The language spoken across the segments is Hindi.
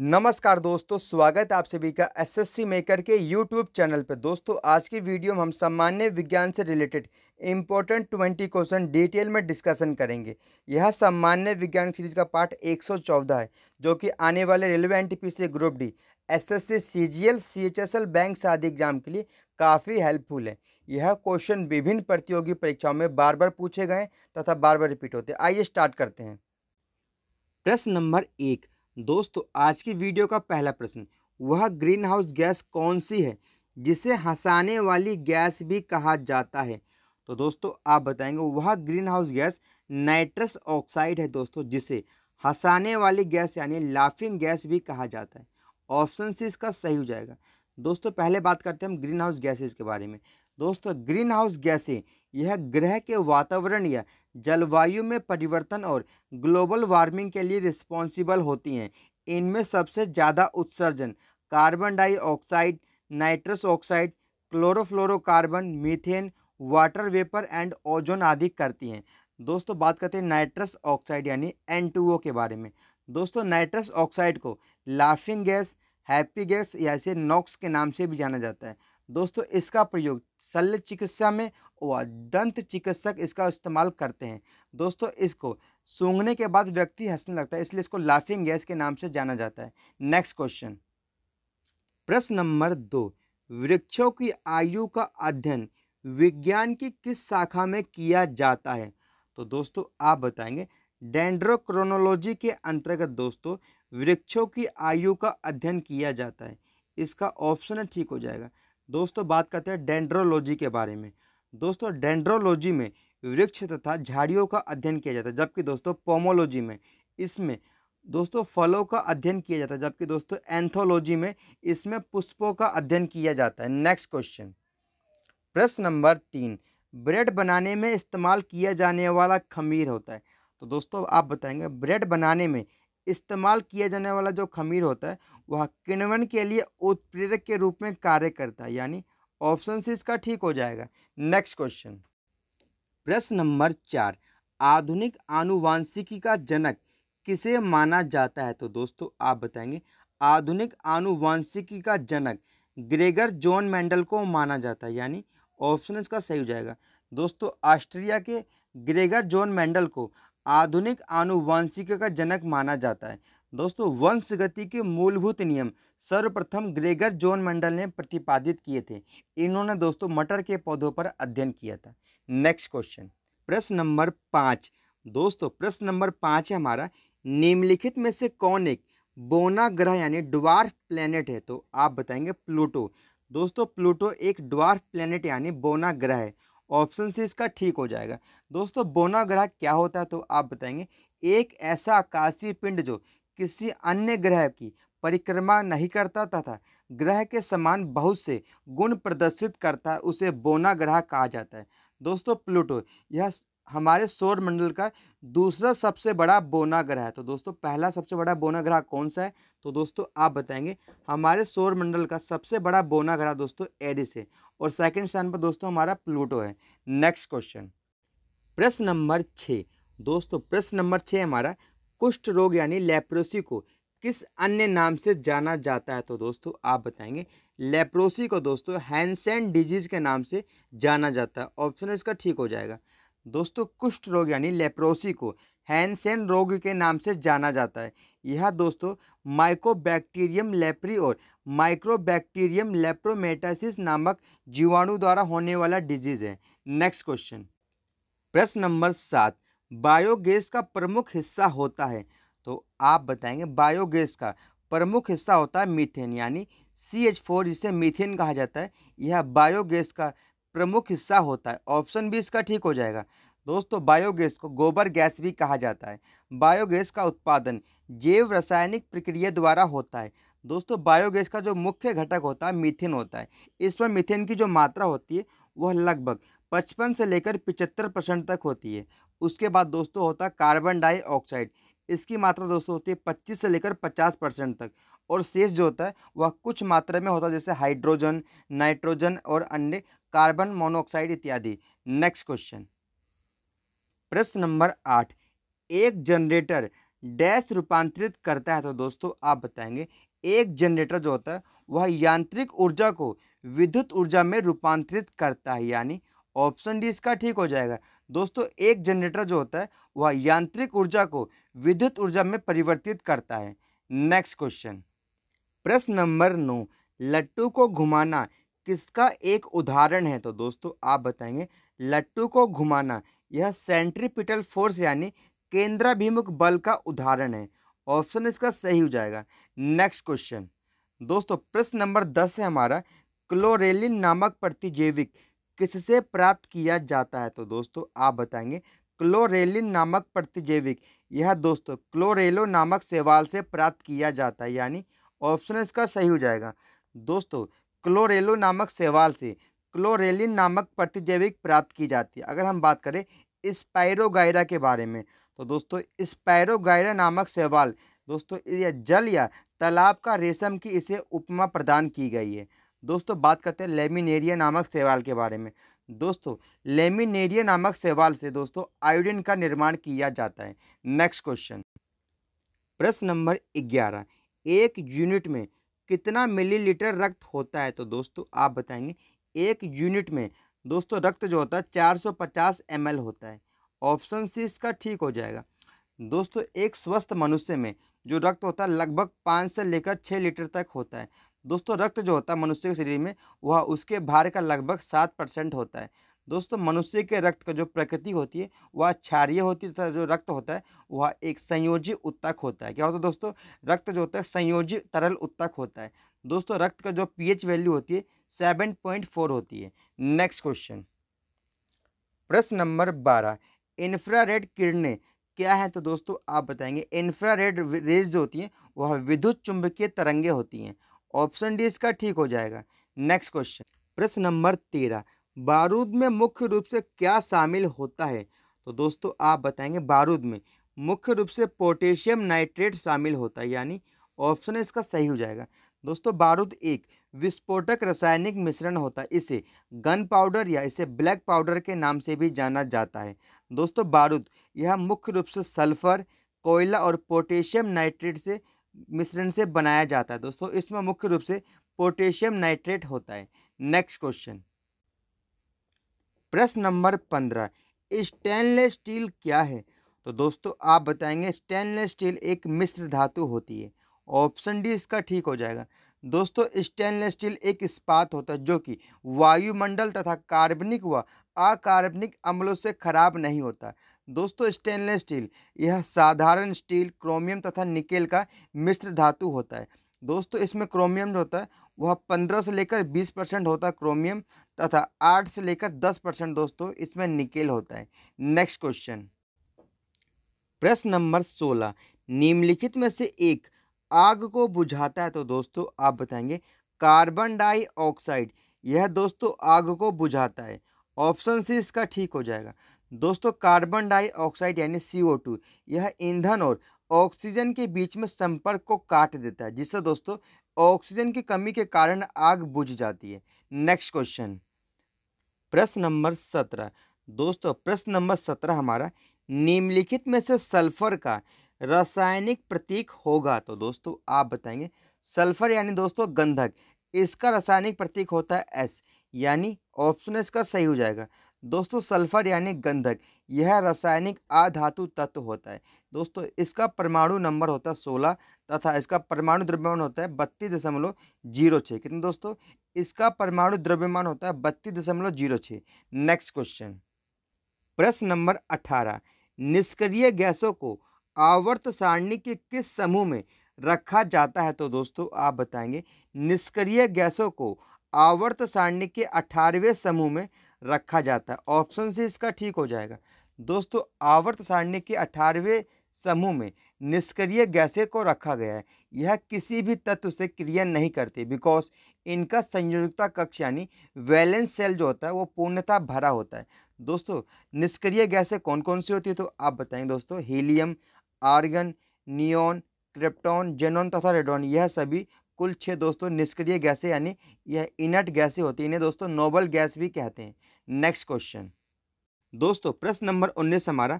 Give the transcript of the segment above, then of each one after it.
नमस्कार दोस्तों स्वागत है आप सभी का एसएससी मेकर के यूट्यूब चैनल पर दोस्तों आज की वीडियो में हम सामान्य विज्ञान से related important twenty question detail में डिस्कशन करेंगे यह सामान्य विज्ञान सीरीज का पार्ट 114 है जो कि आने वाले railway NTPC group D SSC CGL CHSL bank से एग्जाम के लिए काफ़ी हेल्पफुल है यह क्वेश्चन विभिन्न प्रतियोगी परीक्षाओं में बार बार पूछे गए तथा बार बार रिपीट होते आइए स्टार्ट करते हैं प्रश्न नंबर एक दोस्तों आज की वीडियो का पहला प्रश्न वह ग्रीन हाउस गैस कौन सी है जिसे हंसाने वाली गैस भी कहा जाता है तो दोस्तों आप बताएंगे वह green house gas nitrous oxide है दोस्तों जिसे हंसाने वाली गैस यानी लाफिंग गैस भी कहा जाता है ऑप्शन सी इसका सही हो जाएगा दोस्तों पहले बात करते हैं हम ग्रीन हाउस गैसेज के बारे में दोस्तों ग्रीन हाउस गैसें यह ग्रह के वातावरण या जलवायु में परिवर्तन और ग्लोबल वार्मिंग के लिए रिस्पॉन्सिबल होती हैं इनमें सबसे ज़्यादा उत्सर्जन carbon dioxide nitrous oxide chlorofluorocarbon methane water vapour and ozone आदि करती हैं दोस्तों बात करते हैं नाइट्रस ऑक्साइड यानी एन के बारे में दोस्तों नाइट्रस ऑक्साइड को लाफिंग गैस हैप्पी गैस या इसे नॉक्स के नाम से भी जाना जाता है दोस्तों इसका प्रयोग शल्य चिकित्सा में व दंत चिकित्सक इसका इस्तेमाल करते हैं दोस्तों इसको सूंघने के बाद व्यक्ति हंसने लगता है इसलिए इसको लाफिंग गैस के नाम से जाना जाता है नेक्स्ट क्वेश्चन प्रश्न नंबर दो वृक्षों की आयु का अध्ययन विज्ञान की किस शाखा में किया जाता है तो दोस्तों आप बताएंगे डेंड्रोक्रोनोलॉजी के अंतर्गत दोस्तों वृक्षों की आयु का अध्ययन किया जाता है इसका ऑप्शन ठीक हो जाएगा दोस्तों बात करते हैं डेंड्रोलॉजी के बारे में दोस्तों डेंड्रोलॉजी में वृक्ष तथा झाड़ियों का अध्ययन किया जाता है जबकि दोस्तों पोमोलॉजी में इसमें दोस्तों फलों का अध्ययन किया जाता है जबकि दोस्तों एंथोलॉजी में इसमें पुष्पों का अध्ययन किया जाता है नेक्स्ट क्वेश्चन प्रश्न नंबर तीन ब्रेड बनाने में इस्तेमाल किया जाने वाला खमीर होता है तो दोस्तों आप बताएंगे ब्रेड बनाने में इस्तेमाल किया जाने वाला जो खमीर होता है वह किण्वन के लिए उत्प्रेरक के रूप में कार्य करता है यानी ऑप्शन सी इसका ठीक हो जाएगा नेक्स्ट क्वेश्चन प्रश्न नंबर चार आधुनिक आनुवांशिकी का जनक किसे माना जाता है तो दोस्तों आप बताएंगे आधुनिक आनुवांशिकी का जनक ग्रेगर जॉन मेंडल को माना जाता है यानी ऑप्शन इसका सही हो जाएगा दोस्तों ऑस्ट्रिया के ग्रेगर जॉन मेंडल को आधुनिक आनुवांशिकी का जनक माना जाता है दोस्तों वंश गति के मूलभूत नियम सर्वप्रथम ग्रेगर जोन मंडल ने प्रतिपादित किए थे इन्होंने दोस्तों मटर के पौधों पर अध्ययन किया था नेक्स्ट क्वेश्चन प्रश्न नंबर पाँच दोस्तों प्रश्न नंबर पाँच है हमारा निम्नलिखित में से कौन एक बोना ग्रह यानी ड्वार्फ प्लेनेट है तो आप बताएंगे प्लूटो दोस्तों प्लूटो एक ड्वार्फ प्लेनेट यानी बोना ग्रह है ऑप्शन से इसका ठीक हो जाएगा दोस्तों बोना ग्रह क्या होता है तो आप बताएंगे एक ऐसा आकाशीय पिंड जो किसी अन्य ग्रह की परिक्रमा नहीं करता तथा ग्रह के समान बहुत से गुण प्रदर्शित करता है उसे बोना ग्रह कहा जाता है दोस्तों प्लूटो यह हमारे सौर मंडल का दूसरा सबसे बड़ा बोना ग्रह है तो दोस्तों पहला सबसे बड़ा बोना ग्रह कौन सा है तो दोस्तों आप बताएंगे हमारे सौर मंडल का सबसे बड़ा बोना ग्रह दोस्तों एरिस है और सेकंड स्थान पर दोस्तों हमारा प्लूटो है नेक्स्ट क्वेश्चन प्रश्न नंबर छः दोस्तों प्रश्न नंबर छः हमारा कुष्ठ रोग यानी लेप्रोसी को किस अन्य नाम से जाना जाता है तो दोस्तों आप बताएंगे लेप्रोसी को दोस्तों हैंसेन डिजीज के नाम से जाना जाता है ऑप्शन इसका ठीक हो जाएगा दोस्तों कुष्ठ रोग यानी लेप्रोसी को हैंसेन रोग के नाम से जाना जाता है यह दोस्तों माइकोबैक्टीरियम लेप्री और माइक्रोबैक्टीरियम लेप्रोमेटासिस नामक जीवाणु द्वारा होने वाला डिजीज है नेक्स्ट क्वेश्चन प्रश्न नंबर सात बायोगैस का प्रमुख हिस्सा होता है तो आप बताएंगे बायोगैस का प्रमुख हिस्सा होता है मीथेन यानी सी एच फोर जिसे मीथेन कहा जाता है यह बायोगैस का प्रमुख हिस्सा होता है ऑप्शन भी इसका ठीक हो जाएगा दोस्तों बायोगैस को गोबर गैस भी कहा जाता है बायोगैस का उत्पादन जैव रासायनिक प्रक्रिया द्वारा होता है दोस्तों बायोगैस का जो मुख्य घटक होता है मीथेन होता है इसमें मीथेन की जो मात्रा होती है वह लगभग पचपन से लेकर पिचहत्तर परसेंट तक होती है उसके बाद दोस्तों होता है कार्बन डाइऑक्साइड इसकी मात्रा दोस्तों होती है पच्चीस से लेकर पचास परसेंट तक और शेष जो होता है वह कुछ मात्रा में होता है जैसे हाइड्रोजन नाइट्रोजन और अन्य कार्बन मोनोऑक्साइड इत्यादि नेक्स्ट क्वेश्चन प्रश्न नंबर आठ एक जनरेटर डैश रूपांतरित करता है तो दोस्तों आप बताएंगे एक जनरेटर जो होता है वह यांत्रिक ऊर्जा को विद्युत ऊर्जा में रूपांतरित करता है यानी ऑप्शन डी इसका ठीक हो जाएगा दोस्तों एक जनरेटर जो होता है वह यांत्रिक ऊर्जा को विद्युत ऊर्जा में परिवर्तित करता है नेक्स्ट क्वेश्चन प्रश्न नंबर नौ लट्टू को घुमाना किसका एक उदाहरण है तो दोस्तों आप बताएंगे लट्टू को घुमाना यह सेंट्रीपिटल फोर्स यानी केंद्राभिमुख बल का उदाहरण है ऑप्शन इसका सही हो जाएगा नेक्स्ट क्वेश्चन दोस्तों प्रश्न नंबर दस है हमारा क्लोरेलिन नामक प्रतिजैविक किससे प्राप्त किया जाता है तो दोस्तों आप बताएंगे क्लोरेलिन नामक प्रतिजैविक यह दोस्तों क्लोरेलो नामक सेवाल से प्राप्त किया जाता है यानी ऑप्शन इसका सही हो जाएगा दोस्तों क्लोरेलो नामक सेवाल से क्लोरेलिन नामक प्रतिजैविक प्राप्त की जाती है अगर हम बात करें स्पायरोगायरा के बारे में तो दोस्तों स्पायरोगायरा नामक सेवाल दोस्तों यह जल या तालाब का रेशम की इसे उपमा प्रदान की गई है दोस्तों बात करते हैं लेमिनेरिया नामक सेवाल के बारे में दोस्तों लेमिनेरिया नामक सेवाल से दोस्तों आयोडीन का निर्माण किया जाता है नेक्स्ट क्वेश्चन प्रश्न नंबर ग्यारह एक यूनिट में कितना मिलीलीटर रक्त होता है तो दोस्तों आप बताएंगे एक यूनिट में दोस्तों रक्त जो होता है 450 ml होता है ऑप्शन सी इसका ठीक हो जाएगा दोस्तों एक स्वस्थ मनुष्य में जो रक्त होता है लगभग पाँच से लेकर छः लीटर तक होता है दोस्तों रक्त जो होता है मनुष्य के शरीर में वह उसके भार का लगभग सात परसेंट होता है दोस्तों मनुष्य के रक्त का जो प्रकृति होती है वह क्षारीय होती है तथा जो रक्त होता है वह एक संयोजी उत्तक होता है क्या होता है दोस्तों रक्त जो होता है संयोजी तरल उत्तक होता है दोस्तों रक्त का जो पीएच वैल्यू होती है सेवन पॉइंट फोर होती है नेक्स्ट क्वेश्चन प्रश्न नंबर बारह इन्फ्रारेड किरणें क्या है तो दोस्तों आप बताएंगे इन्फ्रारेड रेज जो होती हैं वह विद्युत चुंबकीय तरंगे होती हैं ऑप्शन डी इसका ठीक हो जाएगा नेक्स्ट क्वेश्चन प्रश्न नंबर तेरह बारूद में मुख्य रूप से क्या शामिल होता है तो दोस्तों आप बताएंगे बारूद में मुख्य रूप से पोटेशियम नाइट्रेट शामिल होता है यानी ऑप्शन इसका सही हो जाएगा दोस्तों बारूद एक विस्फोटक रासायनिक मिश्रण होता है इसे गन पाउडर या इसे ब्लैक पाउडर के नाम से भी जाना जाता है दोस्तों बारूद यह मुख्य रूप से सल्फर कोयला और पोटेशियम नाइट्रेट से मिश्रण से बनाया जाता है दोस्तों इसमें मुख्य रूप से पोटेशियम नाइट्रेट होता है नेक्स्ट क्वेश्चन प्रश्न नंबर पंद्रह स्टेनलेस स्टील क्या है तो दोस्तों आप बताएंगे स्टेनलेस स्टील एक मिश्र धातु होती है ऑप्शन डी इसका ठीक हो जाएगा दोस्तों स्टेनलेस स्टील एक इस्पात होता है जो कि वायुमंडल तथा कार्बनिक व अकार्बनिक अम्लों से खराब नहीं होता दोस्तों स्टेनलेस स्टील यह साधारण स्टील क्रोमियम तथा निकेल का मिश्र धातु होता है दोस्तों इसमें क्रोमियम जो होता है वह पंद्रह से लेकर बीस परसेंट होता है क्रोमियम तथा आठ से लेकर दस परसेंट दोस्तों इसमें निकेल होता है नेक्स्ट क्वेश्चन प्रश्न नंबर सोलह निम्नलिखित में से एक आग को बुझाता है तो दोस्तों आप बताएंगे कार्बन डाइऑक्साइड यह दोस्तों आग को बुझाता है ऑप्शन सी इसका ठीक हो जाएगा दोस्तों कार्बन डाइऑक्साइड यानी सी ओ टू यह ईंधन और ऑक्सीजन के बीच में संपर्क को काट देता है जिससे दोस्तों ऑक्सीजन की कमी के कारण आग बुझ जाती है नेक्स्ट क्वेश्चन प्रश्न नंबर सत्रह दोस्तों प्रश्न नंबर सत्रह हमारा निम्नलिखित में से सल्फर का रासायनिक प्रतीक होगा तो दोस्तों आप बताएंगे सल्फर यानी दोस्तों गंधक इसका रासायनिक प्रतीक होता है एस यानी ऑप्शन इसका सही हो जाएगा दोस्तों सल्फर यानी गंधक यह रासायनिक आधातु तत्व होता है दोस्तों इसका परमाणु नंबर होता है सोलह तथा इसका परमाणु द्रव्यमान होता है बत्तीस दशमलव जीरो छः कितने दोस्तों इसका परमाणु द्रव्यमान होता है बत्तीस दशमलव जीरो छः नेक्स्ट क्वेश्चन प्रश्न नंबर अठारह निष्क्रिय गैसों को आवर्त सारणी के किस समूह में रखा जाता है तो दोस्तों आप बताएंगे निष्क्रिय गैसों को आवर्त सारणी के अठारहवें समूह में रखा जाता है ऑप्शन से इसका ठीक हो जाएगा दोस्तों आवर्त सारणी के अठारहवें समूह में निष्क्रिय गैसे को रखा गया है यह किसी भी तत्व से क्रिया नहीं करती बिकॉज इनका संयोजकता कक्ष यानी वैलेंस सेल जो होता है वो पूर्णतः भरा होता है दोस्तों निष्क्रिय गैसें कौन कौन सी होती है तो आप बताएंगे दोस्तों helium argon neon krypton xenon तथा रेडोन यह सभी कुल छः दोस्तों निष्क्रिय गैसें यानी यह इनट गैसें होती है इन्हें दोस्तों नोबल गैस भी कहते हैं नेक्स्ट क्वेश्चन दोस्तों प्रश्न नंबर उन्नीस हमारा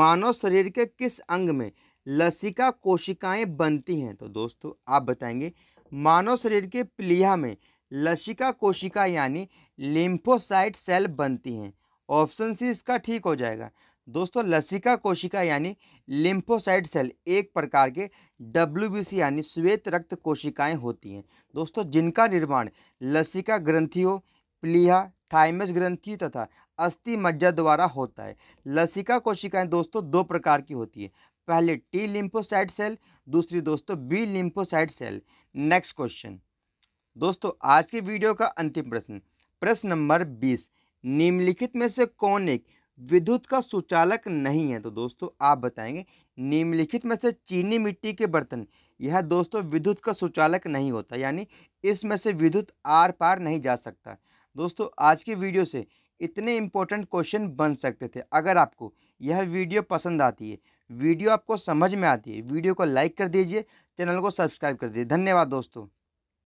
मानव शरीर के किस अंग में लसिका कोशिकाएं बनती हैं तो दोस्तों आप बताएंगे मानव शरीर के प्लीहा में लसिका कोशिका यानी लिम्फोसाइट सेल बनती हैं ऑप्शन सी इसका ठीक हो जाएगा दोस्तों लसिका कोशिका यानी लिम्फोसाइट सेल एक प्रकार के डब्ल्यू यानी श्वेत रक्त कोशिकाएं होती हैं दोस्तों जिनका निर्माण लसिका ग्रंथियों प्लीहा थाइमस ग्रंथि तथा अस्थि मज्जा द्वारा होता है लसिका कोशिकाएं दोस्तों दो प्रकार की होती है पहले टी लिम्फोसाइड सेल दूसरी दोस्तों B lymphocyte cell next question दोस्तों आज के वीडियो का अंतिम प्रश्न प्रश्न नंबर बीस निम्नलिखित में से कौन एक विद्युत का सुचालक नहीं है तो दोस्तों आप बताएंगे निम्नलिखित में से चीनी मिट्टी के बर्तन यह दोस्तों विद्युत का सुचालक नहीं होता यानी इसमें से विद्युत आर पार नहीं जा सकता दोस्तों आज की वीडियो से इतने इम्पोर्टेंट क्वेश्चन बन सकते थे अगर आपको यह वीडियो पसंद आती है वीडियो आपको समझ में आती है वीडियो को लाइक कर दीजिए चैनल को सब्सक्राइब कर दीजिए धन्यवाद दोस्तों